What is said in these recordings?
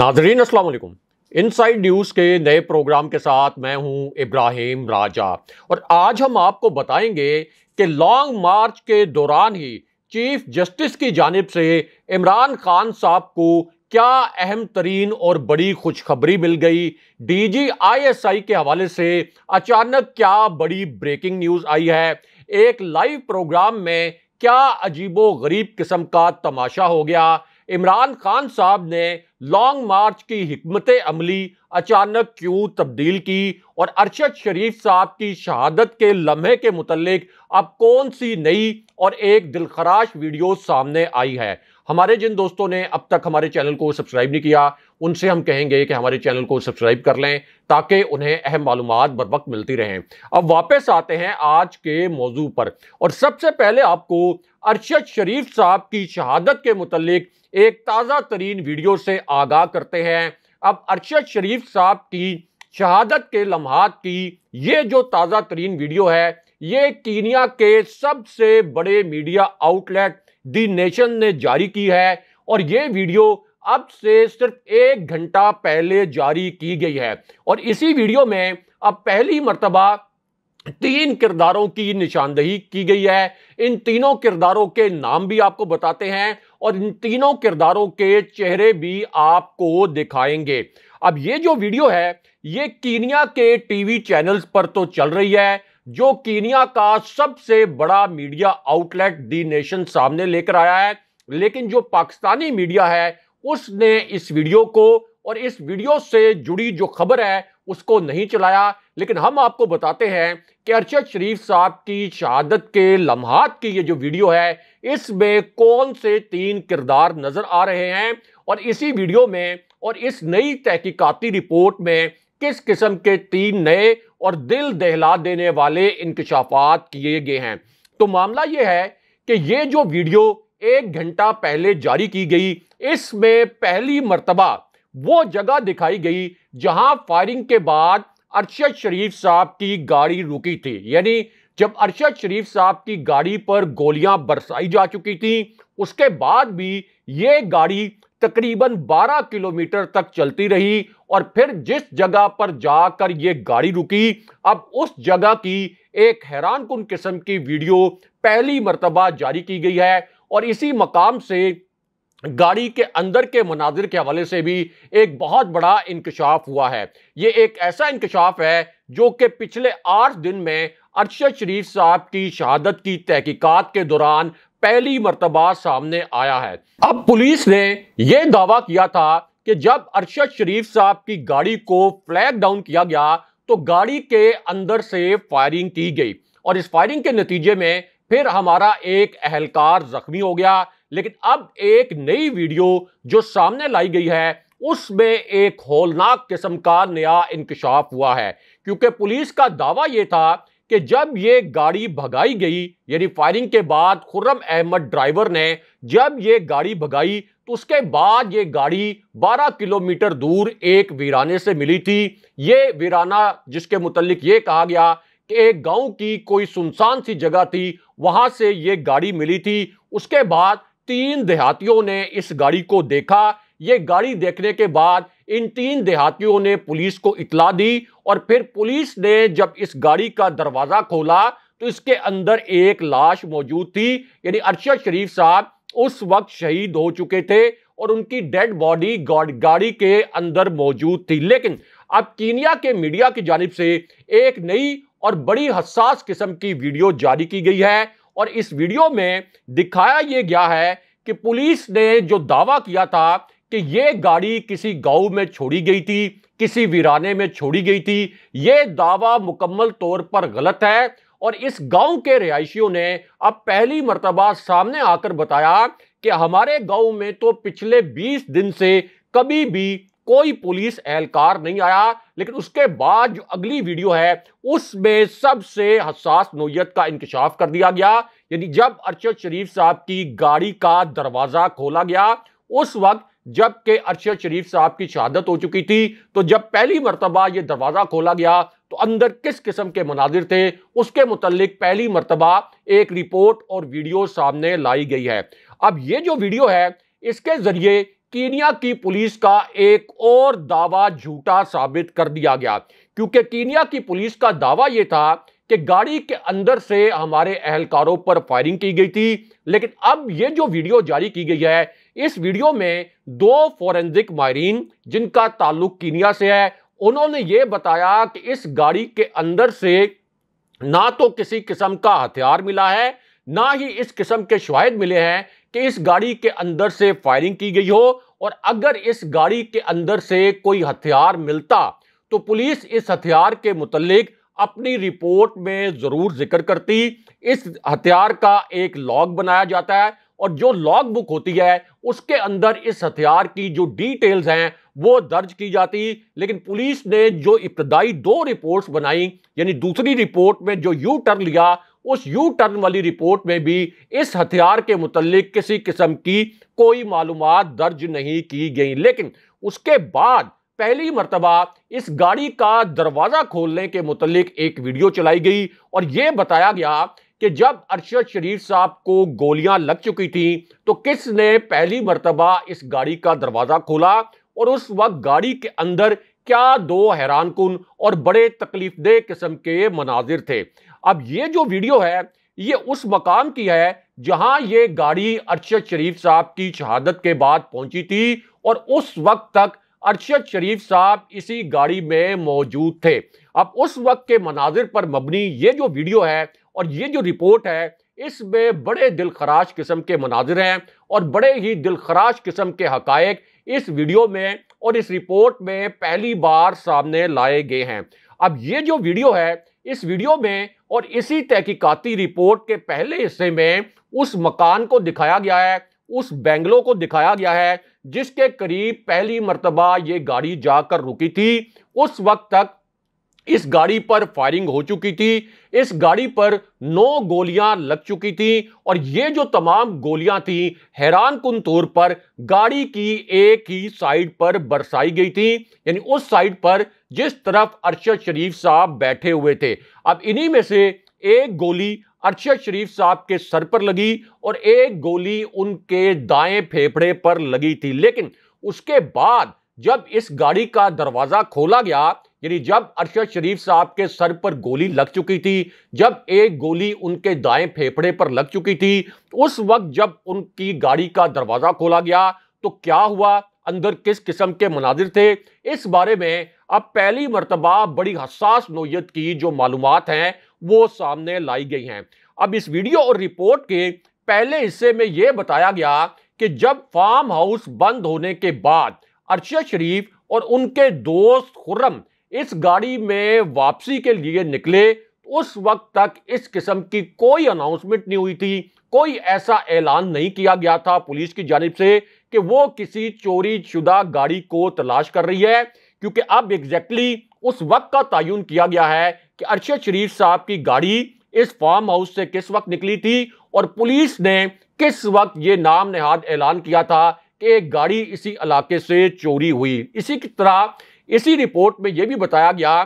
नाजरीन अस्सलाम in inside news के नए प्रोग्राम के साथ मैं हूं इब्राहिम राजा और आज हम आपको बताएंगे कि लॉन्ग मार्च के दौरान ही चीफ जस्टिस की जानब से इमरान खान साहब को क्या अहम तरीन और बड़ी खुशखबरी मिल गई एस आई के हवाले से अचानक क्या बड़ी ब्रेकिंग न्यूज़ आई है एक लाइव प्रोग्राम में क्या अजीबो गरीब किस्म का तमाशा हो गया इमरान खान साहब ने लॉन्ग मार्च की हमत अमली अचानक क्यों तब्दील की और अरशद शरीफ साहब की शहादत के लम्हे के मतलब अब कौन सी नई और एक दिलखराश वीडियो सामने आई है हमारे जिन दोस्तों ने अब तक हमारे चैनल को सब्सक्राइब नहीं किया उनसे हम कहेंगे कि हमारे चैनल को सब्सक्राइब कर लें ताकि उन्हें अहम मालूम बर वक्त मिलती रहें अब वापस आते हैं आज के मौजू पर और सबसे पहले आपको अरशद शरीफ साहब की शहादत के मतलब एक ताज़ा तरीन वीडियो से आगाह करते हैं अब अरशद शरीफ साहब की शहादत के लम्हात की ये जो ताज़ा तरीन वीडियो है ये कीनिया के सबसे बड़े मीडिया आउटलेट दी नेशन ने जारी की है और ये वीडियो अब से सिर्फ एक घंटा पहले जारी की गई है और इसी वीडियो में अब पहली मरतबा तीन किरदारों की निशानदही की गई है इन तीनों किरदारों के नाम भी आपको बताते हैं और इन तीनों किरदारों के चेहरे भी आपको दिखाएंगे अब ये जो वीडियो है ये कीनिया के टीवी चैनल्स पर तो चल रही है जो कीनिया का सबसे बड़ा मीडिया आउटलेट दी नेशन सामने लेकर आया है लेकिन जो पाकिस्तानी मीडिया है उसने इस वीडियो को और इस वीडियो से जुड़ी जो खबर है उसको नहीं चलाया लेकिन हम आपको बताते हैं कि अरशद शरीफ साहब की शहादत के लम्हात की ये जो वीडियो है इसमें कौन से तीन किरदार नज़र आ रहे हैं और इसी वीडियो में और इस नई तहकीकती रिपोर्ट में किस किस्म के तीन नए और दिल दहला देने वाले इंकशाफात किए गए हैं तो मामला ये है कि ये जो वीडियो एक घंटा पहले जारी की गई इसमें पहली मरतबा वो जगह दिखाई गई जहां फायरिंग के बाद अरशद शरीफ साहब की गाड़ी रुकी थी यानी जब अरशद शरीफ साहब की गाड़ी पर गोलियां बरसाई जा चुकी थी उसके बाद भी ये गाड़ी तकरीबन 12 किलोमीटर तक चलती रही और फिर जिस जगह पर जाकर ये गाड़ी रुकी अब उस जगह की एक हैरान कन किस्म की वीडियो पहली मरतबा जारी की गई है और इसी मकाम से गाड़ी के अंदर के मनाजिर के हवाले से भी एक बहुत बड़ा इंकशाफ हुआ है ये एक ऐसा इंकशाफ है जो कि पिछले आठ दिन में अरशद शरीफ साहब की शहादत की तहकीकत के दौरान पहली मरतबा सामने आया है अब पुलिस ने यह दावा किया था कि जब अरशद शरीफ साहब की गाड़ी को फ्लैग डाउन किया गया तो गाड़ी के अंदर से फायरिंग की गई और इस फायरिंग के नतीजे में फिर हमारा एक अहलकार जख्मी हो गया लेकिन अब एक नई वीडियो जो सामने लाई गई है उसमें एक होलनाक किस्म का नया इंकशाफ हुआ है क्योंकि पुलिस का दावा यह था कि जब ये गाड़ी भगाई गई यानी फायरिंग के बाद खुर्रम अहमद ड्राइवर ने जब ये गाड़ी भगाई तो उसके बाद ये गाड़ी 12 किलोमीटर दूर एक वीराने से मिली थी ये वीराना जिसके मुतलिक ये कहा गया कि एक गांव की कोई सुनसान सी जगह थी वहां से ये गाड़ी मिली थी उसके बाद तीन देहातियों ने इस गाड़ी को देखा ये गाड़ी देखने के बाद इन तीन देहातियों ने पुलिस को इतला दी और फिर पुलिस ने जब इस गाड़ी का दरवाज़ा खोला तो इसके अंदर एक लाश मौजूद थी यानी अरशद शरीफ साहब उस वक्त शहीद हो चुके थे और उनकी डेड बॉडी गाड़ी के अंदर मौजूद थी लेकिन अब कीनिया के मीडिया की जानब से एक नई और बड़ी हसास किस्म की वीडियो जारी की गई है और इस वीडियो में दिखाया ये गया है कि पुलिस ने जो दावा किया था कि ये गाड़ी किसी गांव में छोड़ी गई थी किसी वीराने में छोड़ी गई थी ये दावा मुकम्मल तौर पर गलत है और इस गांव के रिहायशियों ने अब पहली मरतबा सामने आकर बताया कि हमारे गांव में तो पिछले 20 दिन से कभी भी कोई पुलिस एहलकार नहीं आया लेकिन उसके बाद जो अगली वीडियो है उसमें सबसे हसास नोयत का इंकशाफ कर दिया गया यानी जब अरशद शरीफ साहब की गाड़ी का दरवाज़ा खोला गया उस वक्त जबकि अरशद शरीफ साहब की शहादत हो चुकी थी तो जब पहली मरतबा ये दरवाज़ा खोला गया तो अंदर किस किस्म के मनाजिर थे उसके मुतलिक पहली मरतबा एक रिपोर्ट और वीडियो सामने लाई गई है अब ये जो वीडियो है इसके ज़रिए कीनिया की पुलिस का एक और दावा झूठा साबित कर दिया गया क्योंकि कीनिया की पुलिस का दावा यह था कि गाड़ी के अंदर से हमारे अहलकारों पर फायरिंग की गई थी लेकिन अब यह जो वीडियो जारी की गई है इस वीडियो में दो फॉरेंसिक मायरीन जिनका ताल्लुक कीनिया से है उन्होंने ये बताया कि इस गाड़ी के अंदर से ना तो किसी किस्म का हथियार मिला है ना ही इस किस्म के शवाहद मिले हैं कि इस गाड़ी के अंदर से फायरिंग की गई हो और अगर इस गाड़ी के अंदर से कोई हथियार मिलता तो पुलिस इस हथियार के मुतलिक अपनी रिपोर्ट में ज़रूर जिक्र करती इस हथियार का एक लॉग बनाया जाता है और जो लॉग बुक होती है उसके अंदर इस हथियार की जो डिटेल्स हैं वो दर्ज की जाती लेकिन पुलिस ने जो इब्तदाई दो रिपोर्ट्स बनाई यानी दूसरी रिपोर्ट में जो यू टर्न लिया उस यू टर्न वाली रिपोर्ट में भी इस हथियार के मुतलिक किसी किस्म की कोई मालूम दर्ज नहीं की गई लेकिन उसके बाद पहली मरतबा इस गाड़ी का दरवाज़ा खोलने के मुतलिक एक वीडियो चलाई गई और ये बताया गया कि जब अरशद शरीफ साहब को गोलियां लग चुकी थी तो किसने पहली मरतबा इस गाड़ी का दरवाज़ा खोला और उस वक्त गाड़ी के अंदर क्या दो हैरानकुन और बड़े तकलीफदेह किस्म के मनाजिर थे अब ये जो वीडियो है ये उस मकाम की है जहां ये गाड़ी अरशद शरीफ साहब की शहादत के बाद पहुंची थी और उस वक्त तक अरशद शरीफ साहब इसी गाड़ी में मौजूद थे अब उस वक्त के मनाजिर पर मबनी ये जो वीडियो है और ये जो रिपोर्ट है इसमें बड़े दिलखराश किस्म के मनाजिर हैं और बड़े ही दिलखराश किस्म के हक इस वीडियो में और इस रिपोर्ट में पहली बार सामने लाए गए हैं अब ये जो वीडियो है इस वीडियो में और इसी तहकीकती रिपोर्ट के पहले हिस्से में उस मकान को दिखाया गया है उस बेंगलो को दिखाया गया है जिसके करीब पहली मरतबा ये गाड़ी जाकर रुकी थी उस वक्त तक इस गाड़ी पर फायरिंग हो चुकी थी इस गाड़ी पर नौ गोलियां लग चुकी थी और ये जो तमाम गोलियां थी हैरान कन तौर पर गाड़ी की एक ही साइड पर बरसाई गई थी यानी उस साइड पर जिस तरफ अरशद शरीफ साहब बैठे हुए थे अब इन्हीं में से एक गोली अरशद शरीफ साहब के सर पर लगी और एक गोली उनके दाएं फेफड़े पर लगी थी लेकिन उसके बाद जब इस गाड़ी का दरवाजा खोला गया यानी जब अरशद शरीफ साहब के सर पर गोली लग चुकी थी जब एक गोली उनके दाएं फेफड़े पर लग चुकी थी तो उस वक्त जब उनकी गाड़ी का दरवाज़ा खोला गया तो क्या हुआ अंदर किस किस्म के मनाजिर थे इस बारे में अब पहली मरतबा बड़ी हसास नोयत की जो मालूम हैं वो सामने लाई गई हैं अब इस वीडियो और रिपोर्ट के पहले हिस्से में ये बताया गया कि जब फार्म हाउस बंद होने के बाद अरशद शरीफ और उनके दोस्त खुर्रम इस गाड़ी में वापसी के लिए निकले उस वक्त तक इस किस्म की कोई अनाउंसमेंट नहीं हुई थी कोई ऐसा ऐलान नहीं किया गया था पुलिस की जानब से कि वो किसी चोरी शुदा गाड़ी को तलाश कर रही है क्योंकि अब एग्जैक्टली exactly उस वक्त का तयन किया गया है कि अरशद शरीफ साहब की गाड़ी इस फार्म हाउस से किस वक्त निकली थी और पुलिस ने किस वक्त ये नाम नहाद ऐलान किया था कि एक गाड़ी इसी इलाके से चोरी हुई इसी की तरह इसी रिपोर्ट में यह भी बताया गया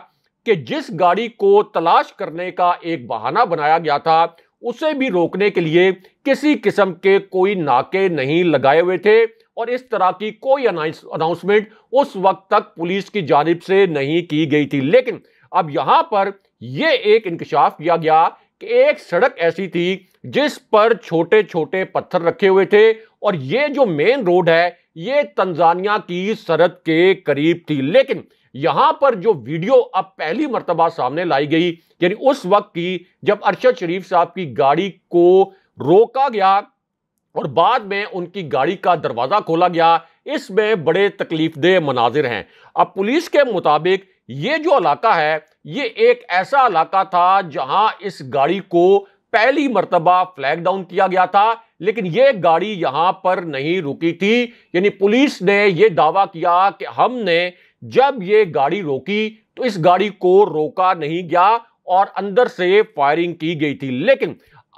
कि जिस गाड़ी को तलाश करने का एक बहाना बनाया गया था उसे भी रोकने के लिए किसी किस्म के कोई नाके नहीं लगाए हुए थे और इस तरह की कोई अनाउंसमेंट उस वक्त तक पुलिस की जानब से नहीं की गई थी लेकिन अब यहां पर यह एक इंकशाफ किया गया कि एक सड़क ऐसी थी जिस पर छोटे छोटे पत्थर रखे हुए थे और ये जो मेन रोड है ये तंजानिया की सरहद के करीब थी लेकिन यहां पर जो वीडियो अब पहली मरतबा सामने लाई गई यानी उस वक्त की जब अरशद शरीफ साहब की गाड़ी को रोका गया और बाद में उनकी गाड़ी का दरवाज़ा खोला गया इसमें बड़े तकलीफदेह मनाजिर हैं अब पुलिस के मुताबिक ये जो इलाका है ये एक ऐसा इलाका था जहां इस गाड़ी को पहली मरतबा फ्लैग डाउन किया गया था लेकिन यह गाड़ी यहां पर नहीं रुकी थी यानी पुलिस ने यह दावा किया कि हमने जब यह गाड़ी रोकी तो इस गाड़ी को रोका नहीं गया और अंदर से फायरिंग की गई थी लेकिन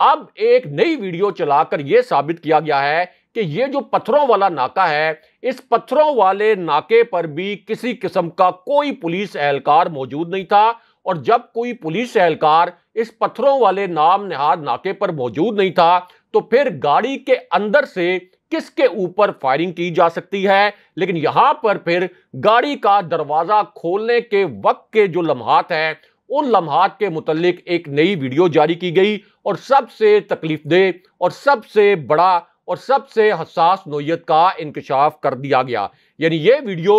अब एक नई वीडियो चलाकर यह साबित किया गया है कि यह जो पत्थरों वाला नाका है इस पत्थरों वाले नाके पर भी किसी किस्म का कोई पुलिस एहलकार मौजूद नहीं था और जब कोई पुलिस एहलकार इस पत्थरों वाले नाम निहाद नाके पर मौजूद नहीं था तो फिर गाड़ी के अंदर से किसके ऊपर फायरिंग की जा सकती है लेकिन यहां पर फिर गाड़ी का दरवाजा खोलने के वक्त के जो लम्हात हैं उन लम्हात के मुतलिक एक नई वीडियो जारी की गई और सबसे तकलीफ दे और सबसे बड़ा और सबसे हसास नोयत का इंकशाफ कर दिया गया यानी ये वीडियो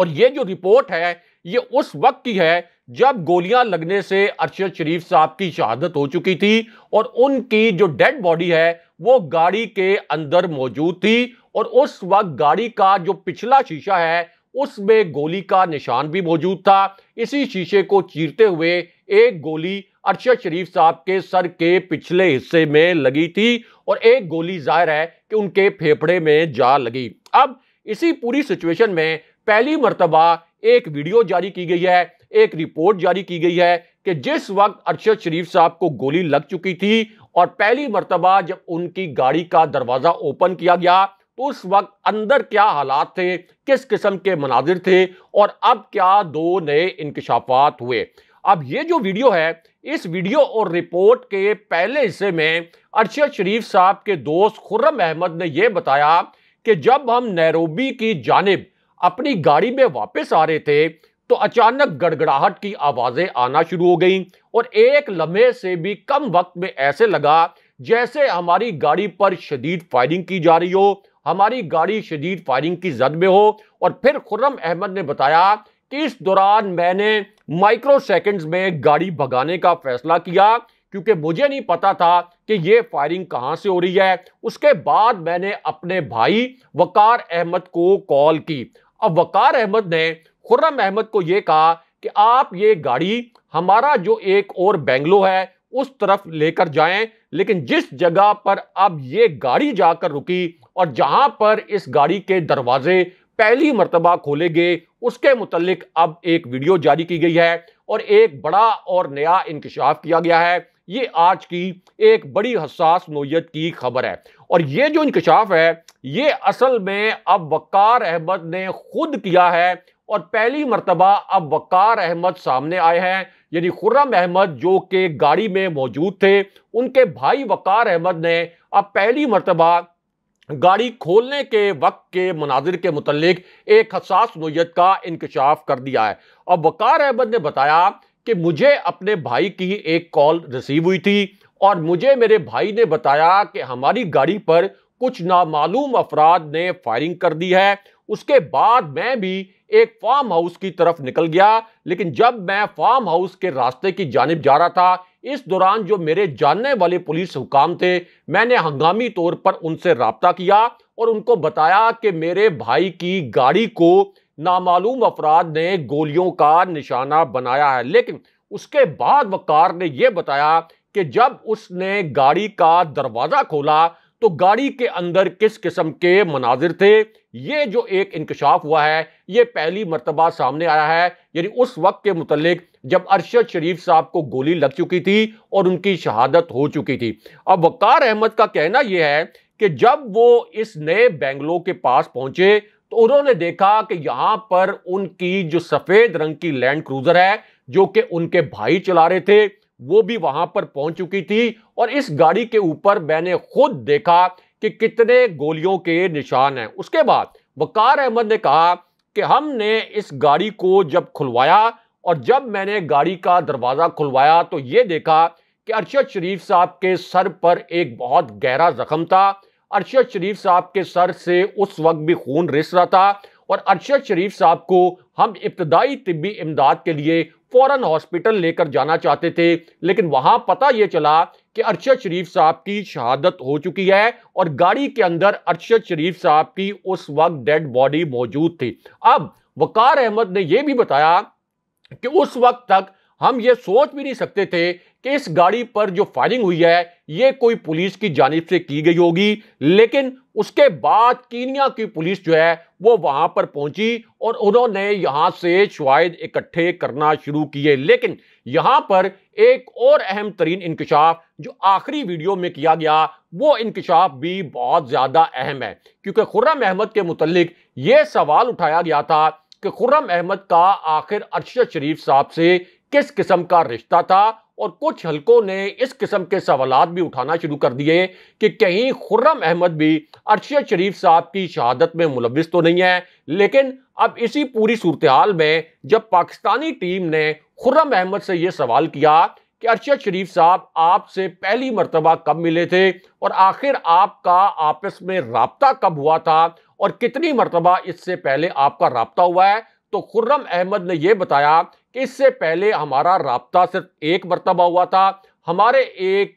और ये जो रिपोर्ट है ये उस वक्त की है जब गोलियां लगने से अरशद शरीफ साहब की शहादत हो चुकी थी और उनकी जो डेड बॉडी है वो गाड़ी के अंदर मौजूद थी और उस वक्त गाड़ी का जो पिछला शीशा है उसमें गोली का निशान भी मौजूद था इसी शीशे को चीरते हुए एक गोली अरशद शरीफ साहब के सर के पिछले हिस्से में लगी थी और एक गोली जाहिर है कि उनके फेफड़े में जा लगी अब इसी पूरी सिचुएशन में पहली मरतबा एक वीडियो जारी की गई है एक रिपोर्ट जारी की गई है कि जिस वक्त अरशद शरीफ साहब को गोली लग चुकी थी और पहली मरतबा जब उनकी गाड़ी का दरवाज़ा ओपन किया गया तो उस वक्त अंदर क्या हालात थे किस किस्म के मनाजिर थे और अब क्या दो नए इंकशाफात हुए अब ये जो वीडियो है इस वीडियो और रिपोर्ट के पहले हिस्से में अरशद शरीफ साहब के दोस्त खुर्रम अहमद ने यह बताया कि जब हम नैरोबी की जानब अपनी गाड़ी में वापस आ रहे थे तो अचानक गड़गड़ाहट की आवाजें आना शुरू हो गईं और एक लम्हे से भी कम वक्त में ऐसे लगा जैसे हमारी गाड़ी पर शदीद फायरिंग की जा रही हो हमारी गाड़ी शदीद फायरिंग की जद में हो और फिर खुर्रम अहमद ने बताया कि इस दौरान मैंने माइक्रो सेकेंड्स में गाड़ी भगाने का फैसला किया क्योंकि मुझे नहीं पता था कि ये फायरिंग कहाँ से हो रही है उसके बाद मैंने अपने भाई वकार अहमद को कॉल की अब वकार अहमद ने खुर्रम अहमद को यह कहा कि आप ये गाड़ी हमारा जो एक और बेंगलो है उस तरफ लेकर जाएं लेकिन जिस जगह पर अब ये गाड़ी जाकर रुकी और जहां पर इस गाड़ी के दरवाजे पहली मरतबा खोले गए उसके मुतलक अब एक वीडियो जारी की गई है और एक बड़ा और नया इंकशाफ किया गया है ये आज की एक बड़ी हसास नोयत की खबर है और ये जो इंकशाफ है ये असल में अब वक़ार अहमद ने खुद किया है और पहली मरतबा अब वक़ार अहमद सामने आए हैं यानी खुर्रम अहमद जो कि गाड़ी में मौजूद थे उनके भाई वक़ार अहमद ने अब पहली मरतबा गाड़ी खोलने के वक्त के मनाजिर के मतलब एक हसास नोयत का इंकशाफ कर दिया है अब वक़ार अहमद ने बताया कि मुझे अपने भाई की एक कॉल रिसीव हुई थी और मुझे मेरे भाई ने बताया कि हमारी गाड़ी पर कुछ नामालूम अफराद ने फायरिंग कर दी है उसके बाद मैं भी एक फार्म हाउस की तरफ निकल गया लेकिन जब मैं फार्म हाउस के रास्ते की जानब जा रहा था इस दौरान जो मेरे जानने वाले पुलिस हुकाम थे मैंने हंगामी तौर पर उनसे रबता किया और उनको बताया कि मेरे भाई की गाड़ी को नामालूम अफराद ने गोलियों का निशाना बनाया है लेकिन उसके बाद वकार ने यह बताया कि जब उसने गाड़ी का दरवाज़ा खोला तो गाड़ी के अंदर किस किस्म के मनाजिर थे ये जो एक इंकशाफ हुआ है ये पहली मरतबा सामने आया है यानी उस वक्त के मुतलिक जब अरशद शरीफ साहब को गोली लग चुकी थी और उनकी शहादत हो चुकी थी अब वक़ार अहमद का कहना यह है कि जब वो इस नए बेंगलो के पास पहुंचे तो उन्होंने देखा कि यहाँ पर उनकी जो सफ़ेद रंग की लैंड क्रूज़र है जो कि उनके भाई चला रहे थे वो भी वहां पर पहुंच चुकी थी और इस गाड़ी के ऊपर मैंने खुद देखा कि कितने गोलियों के निशान हैं उसके बाद वकार अहमद ने कहा कि हमने इस गाड़ी को जब खुलवाया और जब मैंने गाड़ी का दरवाज़ा खुलवाया तो ये देखा कि अरशद शरीफ साहब के सर पर एक बहुत गहरा ज़ख्म था अरशद शरीफ साहब के सर से उस वक्त भी खून रिस रहा था और अरशद शरीफ साहब को हम इब्तदाई तबी इमदाद के लिए फ़ौर हॉस्पिटल लेकर जाना चाहते थे लेकिन वहाँ पता ये चला कि अरशद शरीफ साहब की शहादत हो चुकी है और गाड़ी के अंदर अरशद शरीफ साहब की उस वक्त डेड बॉडी मौजूद थी अब वकार अहमद ने यह भी बताया कि उस वक्त तक हम ये सोच भी नहीं सकते थे कि इस गाड़ी पर जो फायरिंग हुई है ये कोई पुलिस की जानब से की गई होगी लेकिन उसके बाद कीनिया की पुलिस जो है वो वहां पर पहुंची और उन्होंने यहां से शवाद इकट्ठे करना शुरू किए लेकिन यहां पर एक और अहम तरीन इंकशाफ जो आखिरी वीडियो में किया गया वो इंकशाफ भी बहुत ज्यादा अहम है क्योंकि खुर्रम अहमद के मुतलिक ये सवाल उठाया गया था कि खुर्रम अहमद का आखिर अरशद शरीफ साहब से किस किस्म का रिश्ता था और कुछ हलकों ने इस किस्म के सवाल भी उठाना शुरू कर दिए कि कहीं खुर्रम अहमद भी अरशद शरीफ साहब की शहादत में मुलविस तो नहीं है लेकिन अब इसी पूरी सूरत हाल में जब पाकिस्तानी टीम ने खुर्रम अहमद से यह सवाल किया कि अरशद शरीफ साहब आपसे पहली मरतबा कब मिले थे और आखिर आपका आपस में रबता कब हुआ था और कितनी मरतबा इससे पहले आपका रबता हुआ है तो खुर्रम अहमद ने यह बताया इससे पहले हमारा रबता सिर्फ एक मरतबा हुआ था हमारे एक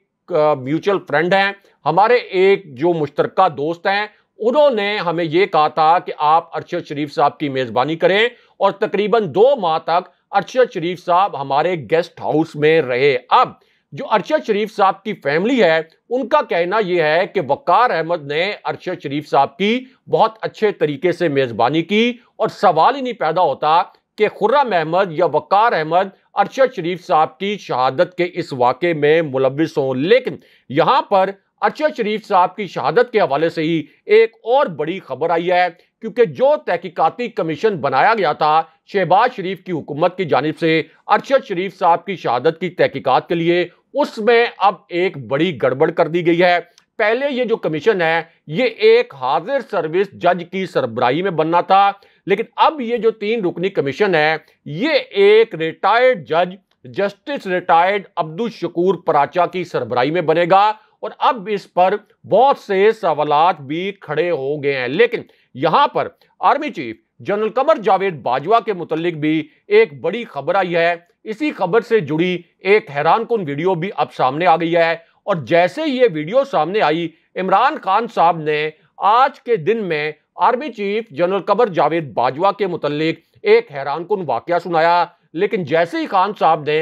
म्यूचुअल फ्रेंड हैं हमारे एक जो मुश्तरक दोस्त हैं उन्होंने हमें ये कहा था कि आप अरशद शरीफ साहब की मेज़बानी करें और तकरीबन दो माह तक अरशद शरीफ साहब हमारे गेस्ट हाउस में रहे अब जो अरशद शरीफ साहब की फैमिली है उनका कहना यह है कि वक़ार अहमद ने अरशद शरीफ साहब की बहुत अच्छे तरीके से मेज़बानी की और सवाल ही नहीं पैदा होता कि खुर्रम अहमद या वक़ार अहमद अरशद शरीफ साहब की शहादत के इस वाक़े में मुलविस हों लेकिन यहाँ पर अरशद शरीफ साहब की शहादत के हवाले से ही एक और बड़ी खबर आई है क्योंकि जो तहकीकती कमीशन बनाया गया था शहबाज शरीफ की हुकूमत की जानब से अरशद शरीफ साहब की शहादत की तहकीकत के लिए उसमें अब एक बड़ी गड़बड़ कर दी गई है पहले ये जो कमीशन है ये एक हाजिर सर्विस जज की सरबराही में बनना था लेकिन अब ये जो तीन रुकनी कमीशन है ये एक रिटायर्ड जज जस्टिस रिटायर्ड अब्दुल शकूर पराचा की सरबराई में बनेगा और अब इस पर बहुत से सवाल भी खड़े हो गए हैं लेकिन यहां पर army chief general Qamar Javed Bajwa के मुतलिक भी एक बड़ी खबर आई है इसी खबर से जुड़ी एक हैरान कन वीडियो भी अब सामने आ गई है और जैसे ये वीडियो सामने आई इमरान खान साहब ने आज के दिन में army chief general Qamar Javed Bajwa के मुतलिक एक हैरान कन वाक्य सुनाया लेकिन जैसे ही खान साहब ने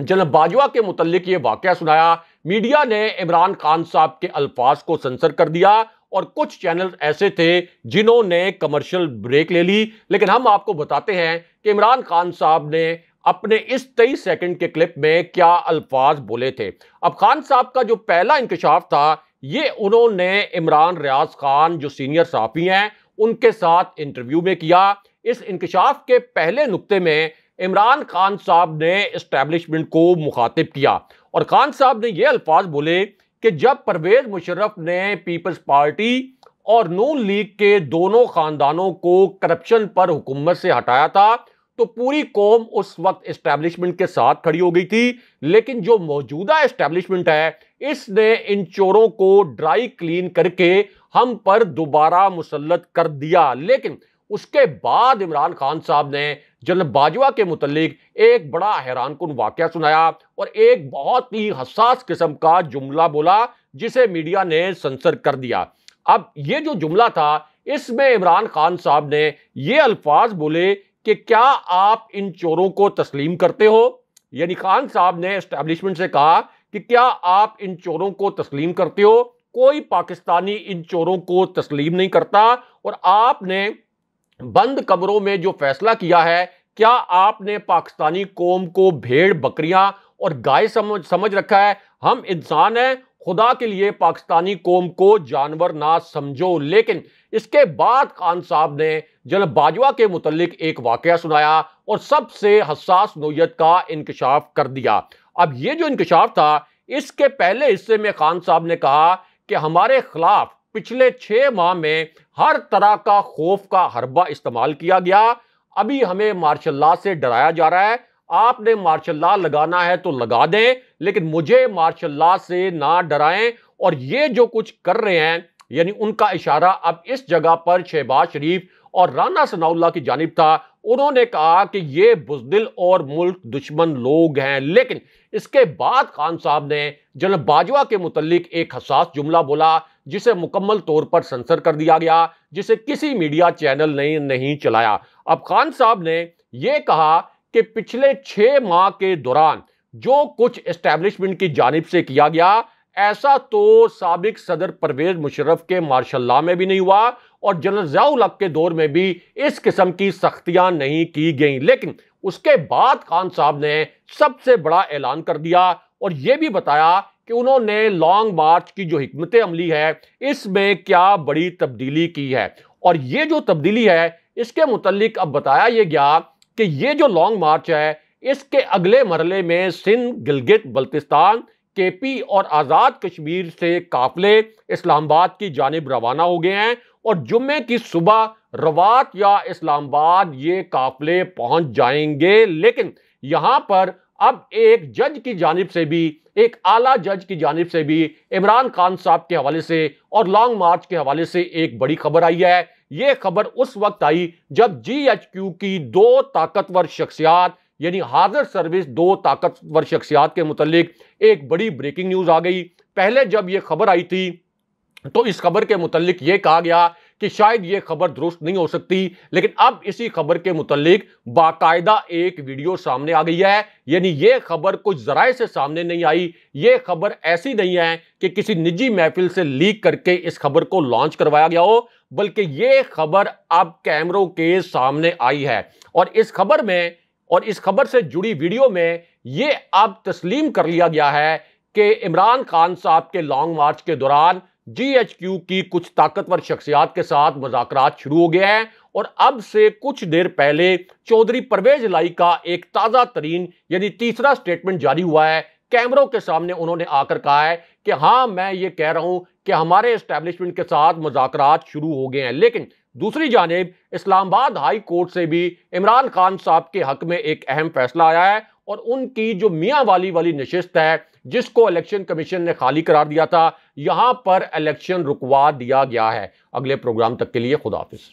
जनरल बाजवा के मुतलिक ये वाक्य सुनाया मीडिया ने इमरान खान साहब के अल्फाज को सेंसर कर दिया और कुछ चैनल ऐसे थे जिन्होंने कमर्शियल ब्रेक ले ली लेकिन हम आपको बताते हैं कि इमरान खान साहब ने अपने इस तेईस सेकंड के क्लिप में क्या अल्फाज बोले थे अब खान साहब का जो पहला इंकशाफ था ये उन्होंने इमरान रियाज खान जो सीनियर सहाफ़ी हैं उनके साथ इंटरव्यू में किया इस इंकशाफ के पहले नुकते में इमरान खान साहब ने इस्टेब्लिशमेंट को मुखातिब किया और खान साहब ने ये अल्फाज बोले कि जब परवेज मुशर्रफ ने पीपल्स पार्टी और नून लीग के दोनों ख़ानदानों को करप्शन पर हुकूमत से हटाया था तो पूरी कौम उस वक्त एस्टैब्लिशमेंट के साथ खड़ी हो गई थी लेकिन जो मौजूदा एस्टैब्लिशमेंट है इसने इन चोरों को ड्राई क्लीन करके हम पर दोबारा मुसलत कर दिया लेकिन उसके बाद इमरान खान साहब ने जनरल बाजवा के मुतलिक एक बड़ा हैरान कन वाक़ सुनाया और एक बहुत ही हसास किस्म का जुमला बोला जिसे मीडिया ने सेंसर कर दिया अब ये जो जुमला था इसमें इमरान खान साहब ने ये अल्फाज बोले कि क्या आप इन चोरों को तस्लीम करते हो यानी खान साहब ने एस्टेब्लिशमेंट से कहा कि क्या आप इन चोरों को तस्लीम करते हो कोई पाकिस्तानी इन चोरों को तस्लीम नहीं करता और आपने बंद कमरों में जो फैसला किया है क्या आपने पाकिस्तानी कौम को भेड़ बकरियां और गाय समझ समझ रखा है हम इंसान हैं खुदा के लिए पाकिस्तानी कौम को जानवर ना समझो लेकिन इसके बाद खान साहब ने जनरल बाजवा के मुतलिक एक वाक़ सुनाया और सबसे हसास नोयत का इंकशाफ कर दिया अब ये जो इंकशाफ था इसके पहले हिस्से में खान साहब ने कहा कि हमारे खिलाफ पिछले छः माह में हर तरह का खौफ का हरबा इस्तेमाल किया गया अभी हमें मार्शल्ला से डराया जा रहा है आपने मार्शल लॉ लगाना है तो लगा दें लेकिन मुझे मार्शल लॉ से ना डराएं और ये जो कुछ कर रहे हैं यानी उनका इशारा अब इस जगह पर शहबाज शरीफ और राना सनाउल्ला की जानब था उन्होंने कहा कि ये बुजदिल और मुल्क दुश्मन लोग हैं लेकिन इसके बाद खान साहब ने जनरल बाजवा के मुतलिक एक हसास जुमला बोला जिसे मुकम्मल तौर पर सेंसर कर दिया गया जिसे किसी मीडिया चैनल ने नहीं चलाया अब खान साहब ने यह कहा कि पिछले छः माह के दौरान जो कुछ इस्टेब्लिशमेंट की जानब से किया गया ऐसा तो सबक सदर परवेज मुशर्रफ के मार्शल्ला में भी नहीं हुआ और जनरल जियाउल के दौर में भी इस किस्म की सख्तियां नहीं की गई लेकिन उसके बाद खान साहब ने सबसे बड़ा ऐलान कर दिया और यह भी बताया कि उन्होंने लॉन्ग मार्च की जो हमत अमली है इसमें क्या बड़ी तब्दीली की है और ये जो तब्दीली है इसके मुतलिक अब बताया यह गया कि ये जो लॉन्ग मार्च है इसके अगले मरले में सिंध गिलगित बल्तिस्तान केपी और आज़ाद कश्मीर से काफले इस्लामाबाद की जानब रवाना हो गए हैं और जुम्मे की सुबह रवात या इस्लामाबाद ये काफले पहुंच जाएंगे लेकिन यहाँ पर अब एक जज की जानब से भी एक आला जज की जानब से भी इमरान खान साहब के हवाले से और लॉन्ग मार्च के हवाले से एक बड़ी खबर आई है यह खबर उस वक्त आई जब जीएचक्यू की दो ताकतवर शख्सियात यानी हाजिर सर्विस दो ताकतवर शख्सियात के मुतलिक एक बड़ी ब्रेकिंग न्यूज़ आ गई पहले जब यह खबर आई थी तो इस खबर के मुतलिक ये कहा गया कि शायद ये खबर दुरुस्त नहीं हो सकती लेकिन अब इसी खबर के मुतलिक बाकायदा एक वीडियो सामने आ गई है यानी ये खबर कुछ जराए से सामने नहीं आई ये खबर ऐसी नहीं है कि किसी निजी महफिल से लीक करके इस खबर को लॉन्च करवाया गया हो बल्कि ये खबर अब कैमरों के सामने आई है और इस खबर में और इस खबर से जुड़ी वीडियो में ये अब तस्लीम कर लिया गया है कि इमरान खान साहब के लॉन्ग मार्च के दौरान जीएचक्यू की कुछ ताकतवर शख्सियात के साथ मुजाकर शुरू हो गए हैं और अब से कुछ देर पहले चौधरी परवेज लाई का एक ताज़ा तरीन यानी तीसरा स्टेटमेंट जारी हुआ है कैमरों के सामने उन्होंने आकर कहा है कि हाँ मैं ये कह रहा हूं कि हमारे इस्टेबलिशमेंट के साथ मुजाकर शुरू हो गए हैं लेकिन दूसरी जानब इस्लामाबाद हाई कोर्ट से भी इमरान खान साहब के हक में एक अहम फैसला आया है और उनकी जो मियाँ वाली वाली नशस्त है जिसको इलेक्शन कमीशन ने खाली करार दिया था यहाँ पर इलेक्शन रुकवा दिया गया है अगले प्रोग्राम तक के लिए खुदाफिज